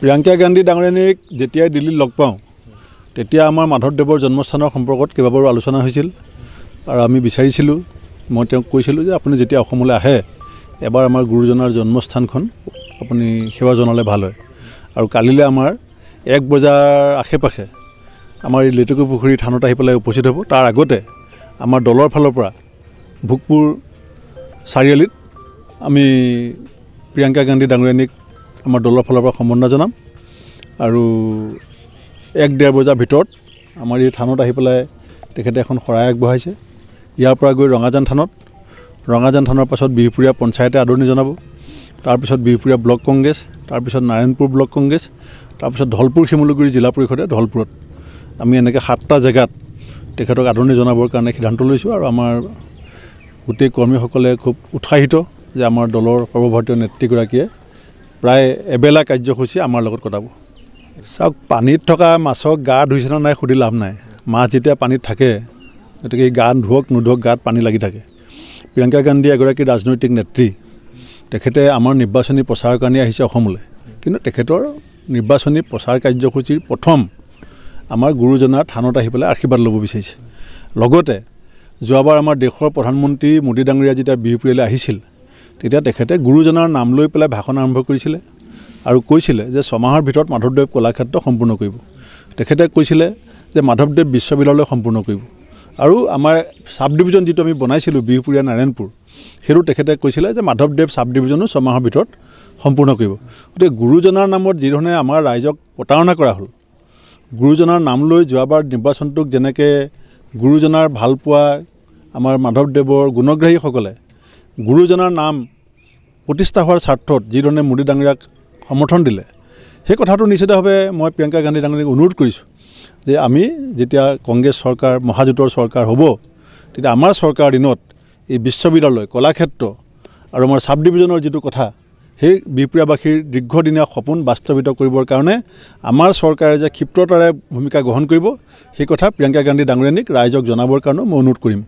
প্ৰিয়ংকা গান্ধী ডাঙৰীয়ানীক যেতিয়াই দিল্লীত লগ পাওঁ তেতিয়া আমাৰ মাধৱদেৱৰ জন্মস্থানৰ সম্পৰ্কত কেইবাবাৰো আলোচনা হৈছিল আৰু আমি বিচাৰিছিলোঁ মই তেওঁক কৈছিলোঁ যে আপুনি যেতিয়া অসমলৈ আহে এবাৰ আমাৰ গুৰুজনাৰ জন্মস্থানখন আপুনি সেৱা জনালে ভাল হয় আৰু কালিলৈ আমাৰ এক বজাৰ আশে পাশে আমাৰ এই লেটুকু পুখুৰী থানত আহি পেলাই উপস্থিত হ'ব তাৰ আগতে আমাৰ দলৰ ফালৰ পৰা ভোগপুৰ চাৰিআলিত আমি প্ৰিয়ংকা গান্ধী ডাঙৰীয়ানীক আমাৰ দলৰ ফালৰ পৰা সম্বৰ্ধনা জনাম আৰু এক ডেৰ বজাৰ ভিতৰত আমাৰ এই থানত আহি পেলাই তেখেতে এখন শৰাই আগবঢ়াইছে ইয়াৰ পৰা গৈ ৰঙাজান থানত ৰঙাজান থানৰ পাছত বিহুপুৰীয়া পঞ্চায়তে আদৰণি জনাব তাৰপিছত বিহুপুৰীয়া ব্লক কংগ্ৰেছ তাৰপিছত নাৰায়ণপুৰ ব্লক কংগ্ৰেছ তাৰপিছত ধলপুৰ শিমলুগুৰি জিলা পৰিষদে ধলপুৰত আমি এনেকৈ সাতটা জেগাত তেখেতক আদৰণি জনাবৰ কাৰণে সিদ্ধান্ত লৈছোঁ আৰু আমাৰ গোটেই কৰ্মীসকলে খুব উৎসাহিত যে আমাৰ দলৰ সৰ্বভাৰতীয় নেত্ৰীগৰাকীয়ে প্ৰায় এবেলা কাৰ্যসূচী আমাৰ লগত কটাব চাওক পানীত থকা মাছক গা ধুইছেনে নাই সুধি লাভ নাই মাছ যেতিয়া পানীত থাকে গতিকে গা ধুৱক নোধোৱক গাত পানী লাগি থাকে প্ৰিয়ংকা গান্ধী এগৰাকী ৰাজনৈতিক নেত্ৰী তেখেতে আমাৰ নিৰ্বাচনী প্ৰচাৰৰ কাৰণে আহিছে অসমলৈ কিন্তু তেখেতৰ নিৰ্বাচনী প্ৰচাৰ কাৰ্যসূচীৰ প্ৰথম আমাৰ গুৰুজনাৰ থানত আহি পেলাই আশীৰ্বাদ ল'ব বিচাৰিছে লগতে যোৱাবাৰ আমাৰ দেশৰ প্ৰধানমন্ত্ৰী মোদী ডাঙৰীয়া যেতিয়া বিহপুৰীয়ালৈ আহিছিল তেতিয়া তেখেতে গুৰুজনাৰ নাম লৈ পেলাই ভাষণ আৰম্ভ কৰিছিলে আৰু কৈছিলে যে ছমাহৰ ভিতৰত মাধৱদেৱ কলাক্ষেত্ৰ সম্পূৰ্ণ কৰিব তেখেতে কৈছিলে যে মাধৱদেৱ বিশ্ববিদ্যালয় সম্পূৰ্ণ কৰিব আৰু আমাৰ ছাব ডিভিজন যিটো আমি বনাইছিলোঁ বিহুপুৰীয়া নাৰায়ণপুৰ সেইটো তেখেতে কৈছিলে যে মাধৱদেৱ ছাব ডিভিজনো ছমাহৰ ভিতৰত সম্পূৰ্ণ কৰিব গতিকে গুৰুজনাৰ নামত যিধৰণে আমাৰ ৰাইজক প্ৰতাৰণা কৰা হ'ল গুৰুজনাৰ নাম লৈ যোৱাবাৰ নিৰ্বাচনটোক যেনেকৈ গুৰুজনাৰ ভালপোৱা আমাৰ মাধৱদেৱৰ গুণগ্ৰাহীসকলে গুৰুজনাৰ নাম প্ৰতিষ্ঠা হোৱাৰ স্বাৰ্থত যিধৰণে মোদী ডাঙৰীয়াক সমৰ্থন দিলে সেই কথাটো নিশ্চিতভাৱে মই প্ৰিয়ংকা গান্ধী ডাঙৰীক অনুৰোধ কৰিছোঁ যে আমি যেতিয়া কংগ্ৰেছ চৰকাৰ মহাজোঁটৰ চৰকাৰ হ'ব তেতিয়া আমাৰ চৰকাৰৰ দিনত এই বিশ্ববিদ্যালয় কলাক্ষেত্ৰ আৰু আমাৰ চাব ডিভিজনৰ যিটো কথা সেই বিপ্ৰিয়াবাসীৰ দীৰ্ঘদিনীয়া সপোন বাস্তৱিত কৰিবৰ কাৰণে আমাৰ চৰকাৰে যে ক্ষিপ্ৰতাৰে ভূমিকা গ্ৰহণ কৰিব সেই কথা প্ৰিয়ংকা গান্ধী ডাঙৰীয়ানীক ৰাইজক জনাবৰ কাৰণেও মই অনুৰোধ কৰিম